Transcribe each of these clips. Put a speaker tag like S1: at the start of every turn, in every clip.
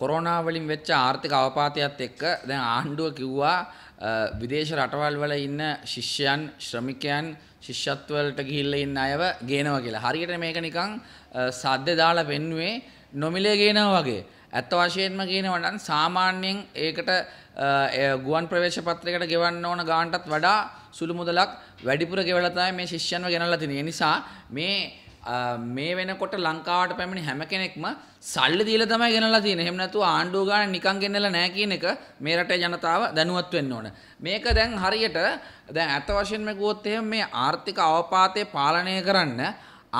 S1: Corona වලින් වෙච්ච ආර්ථික අවපාතයත් එක්ක දැන් ආණ්ඩුව කිව්වා විදේශ රටවල් වල ඉන්න ශිෂ්‍යයන් ශ්‍රමිකයන් ශිෂ්‍යත්වලට ගිහිල්ලා ඉන්න අයව ගේනවා කියලා. හරියට මේක නිකන් සද්ද දාලා පෙන්නුවේ නොමිලේ ගේනවා වගේ. ඇත්ත වශයෙන්ම කියනවා නම් සාමාන්‍යයෙන් ඒකට ගුවන් ප්‍රවේශ පත්‍රයකට ගෙවන්න ඕන ගාණටත් වඩා සුළු මුදලක් වැඩිපුර ගෙවලා තමයි මේ ශිෂ්‍යයන්ව ගෙනල්ලා තිනේ. නිසා මේ මේ වෙනකොට ලංකාවට පැමිණි හැම කෙනෙක්ම සල්ලි දීලා තමයි ගෙනලා තියෙන්නේ. එහෙම නැතුව ආණ්ඩුව ගන්න නිකන් ගෙන්නලා නැහැ කියන එක මේ රටේ ජනතාව දැනුවත් වෙන්න ඕන. මේක දැන් හරියට දැන් අත වශයෙන්ම ගුවොත් එහෙම මේ ආර්ථික අවපාතය පාලනය කරන්න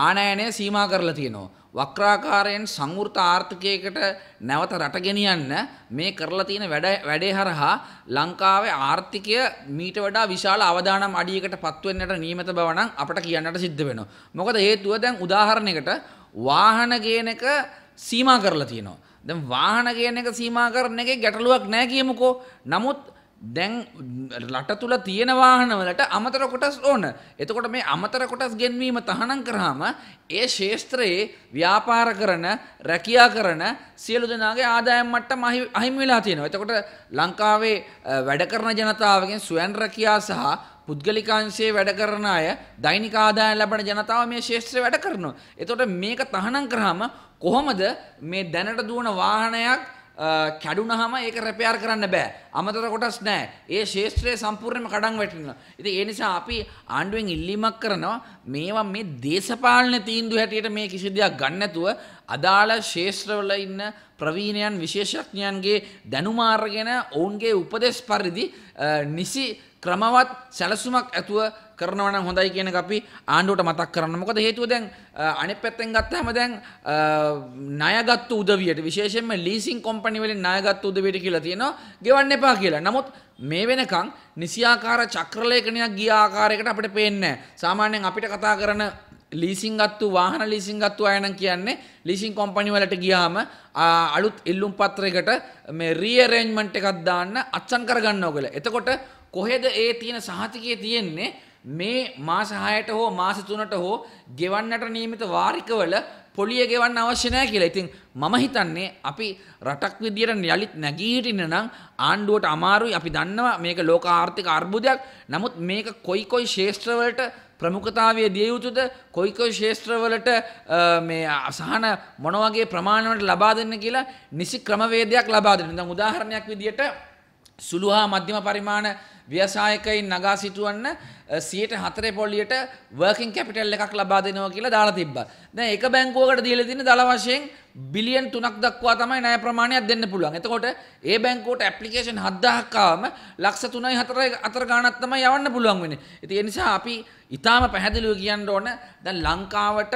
S1: ආනයනය සීමා කරලා තියෙනවා. වක්‍රාකාරයෙන් සංවෘත ආර්ථිකයකට නැවත රට ගෙනියන්න මේ කරලා තියෙන වැඩේ හරහා ලංකාවේ ආර්ථිකය මීට වඩා විශාල අවදානම් අඩියකට පත්වෙන්නට නියමිත බව නම් අපට කියන්නට සිද්ධ වෙනවා. මොකද හේතුව දැන් උදාහරණයකට වාහන ගේනක සීමා කරලා තියෙනවා. දැන් වාහන ගේන එක සීමා කරන එකේ ගැටලුවක් නැහැ කියමුකෝ. නමුත් දැන් ලට තුළ තියෙන වාහනවලට අමතර කොටස් ඕන. එතකොට මේ අමතර කොටස් ගෙන්වීම තහනම් කරාම ඒ ශේෂත්‍රයේ ව්‍යාපාර කරන රැකියා කරන සියලු දෙනාගේ ආදායම් මට්ටම අහිමි වෙලා තියෙනවා. එතකොට ලංකාවේ වැඩ කරන ජනතාවගෙන් ස්වයන් රැකියා සහ පුද්ගලිකාංශයේ වැඩ කරන අය දෛනික ආදායම් ලබන ජනතාව මේ ශේෂත්‍රයේ වැඩ කරනවා. එතකොට මේක තහනම් කරාම කොහොමද මේ දැනට දුවන වාහනයක් කැඩුනහම ඒක රැපයාර් කරන්න බෑ. අමතර කොටස් නෑ. ඒ ශේෂත්‍රයේ සම්පූර්ණයෙන්ම කඩන් වැටෙනවා. ඉතින් ඒ නිසා අපි ආණ්ඩුවෙන් ඉල්ලීමක් කරනවා මේවා මේ දේශපාලන තීන්දුව හැටියට මේ කිසි දෙයක් ගන්න නැතුව අදාළ ශේෂ්ත්‍රවල ඉන්න ප්‍රවීණයන් විශේෂඥයන්ගේ දැනුම අරගෙන ඔවුන්ගේ උපදෙස් පරිදි නිසි ක්‍රමවත් සැලසුමක් ඇතුව කරනවා නම් හොඳයි කියන එක අපි ආණ්ඩුවට මතක් කරන්න. මොකද හේතුව දැන් අනිත් පැත්තෙන් ගත්තාම දැන් ණයගත්තු උදවියට විශේෂයෙන්ම ලීසින් කම්පැනි වලින් ණයගත්තු උදවියට කියලා තියෙනවා ගෙවන්න එපා කියලා. නමුත් මේ වෙනකන් නිසියාකාර චක්‍රලේඛනයක් ගිය ආකාරයකට අපිට පේන්නේ නැහැ. සාමාන්‍යයෙන් අපිට කතා කරන ලීසින් ගත්තු වාහන ලීසින් ගත්තු අය නම් කියන්නේ ලීසින් කම්පැනි වලට ගියාම අලුත් ඉල්ලුම් පත්‍රයකට මේ රීඅරේන්ජ්මන්ට් එකක් දාන්න අත්සන් කරගන්නවා කියලා. එතකොට කොහෙද ඒ තියෙන සහතිකයේ තියෙන්නේ මේ මාස 6ට හෝ මාස 3ට හෝ ගෙවන්නට නියමිත වාරිකවල පොලිය ගෙවන්න අවශ්‍ය නැහැ කියලා. ඉතින් මම හිතන්නේ අපි රටක් විදියට යලිත් නැගීටින නම් ආණ්ඩුවට අමාරුයි. අපි දන්නවා මේක ලෝක ආර්ථික අර්බුදයක්. නමුත් මේක කොයි කොයි ශේෂ්ත්‍රවලට ප්‍රමුඛතාවය දිය යුතුද? කොයි කොයි ශේෂ්ත්‍රවලට මේ අසහන මොන වගේ ප්‍රමාණවලට ලබා දෙන්න කියලා නිසි ක්‍රමවේදයක් ලබා දෙන්න. දැන් උදාහරණයක් විදියට සුළු හා මධ්‍යම පරිමාණ ව්‍යවසායකයින් නගා සිටුවන්න 104 පොලියට working capital එකක් ලබා දෙනවා කියලා දාලා තිබ්බා. දැන් එක බැංකුවකට දීලා තියෙන දල වශයෙන් බිලියන් 3ක් දක්වා තමයි ණය ප්‍රමාණයක් දෙන්න පුළුවන්. එතකොට ඒ බැංකුවට ඇප්ලිකේෂන් 7000ක් ආවම ලක්ෂ 3යි 4යි අතර ගාණක් තමයි යවන්න පුළුවන් වෙන්නේ. ඉතින් ඒ නිසා අපි ඊටාම පැහැදිලිව කියන්න ඕන දැන් ලංකාවට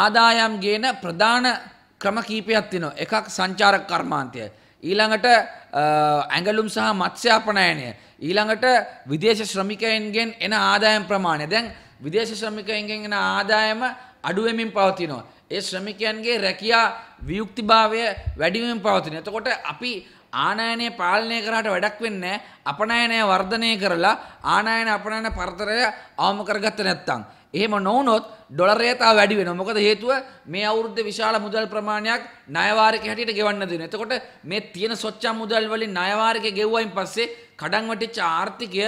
S1: ආදායම් ගේන ප්‍රධාන ක්‍රම කීපයක් තියෙනවා. එකක් සංචාරක කර්මාන්තයයි. ඊළඟට ඇඟලුම් සහ මත්ස්‍යාපනයනය. ඊළඟට විදේශ ශ්‍රමිකයන්ගෙන් එන ආදායම් ප්‍රමාණය. දැන් විදේශ ශ්‍රමිකයන්ගෙන් එන ආදායම අඩුවමින් පවතිනවා. ඒ ශ්‍රමිකයන්ගේ රැකියා වියුක්තිභාවය වැඩිවීම පවතින. එතකොට අපි ආනායනය පාලනය කරාට වැඩක් වෙන්න අපනයනය වර්ධනය කරලා ආනායන අපනයන පරතරය අවම කරගත්ත නැත්තං. එහෙම නොවනොත් ඩොලරය තව වැඩි වෙනවා. මොකද හේතුව මේ අවුරුද්දේ විශාල මුදල් ප්‍රමාණයක් ණයවාරික හැටියට ගෙවන්න දෙනවා. එතකොට මේ තියෙන සොච්චම් මුදල් වලින් ණයවාරික ගෙව්වයින් පස්සේ කඩන් වැටිච්ච ආර්ථිකය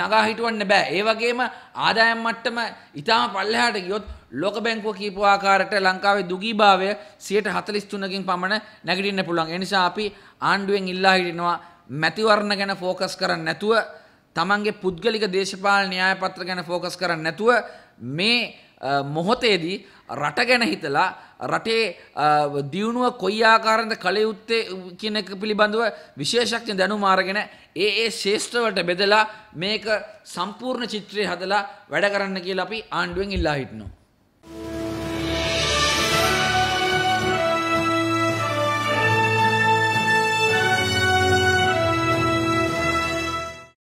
S1: නගා හිටුවන්න බෑ. ඒ වගේම ආදායම් මට්ටම ඉතාම පල්ලෙහාට ගියොත් ලෝක බැංකුව කීප ආකාරයට ලංකාවේ දුගීභාවය 143කින් පමණ නැගිටින්න පුළුවන්. ඒ නිසා අපි ආණ්ඩුවෙන් ඉල්ලා හිටිනවා මැතිවරණ ගැන ફોකස් කරන්නේ නැතුව තමන්ගේ පුද්ගලික දේශපාල න්‍යායපත්‍ර ගැන ෆෝකස් කරන්න නැතුව මේ මොහොතේදී රට ගැන හිතලා රටේ දියුණුව කොයි ආකාරද කළයුත්තේ කියන එක පිළිබඳව විශේෂක්ඥ දැනු මාරගෙන ඒ ඒ ශේෂත්‍රවලට බෙදලා මේක සම්පූර්ණ චිත්‍රය හදලා වැඩ කරන්න කියලා අපි ආණ්ඩුවෙන් ඉල්ලා හිටනවා.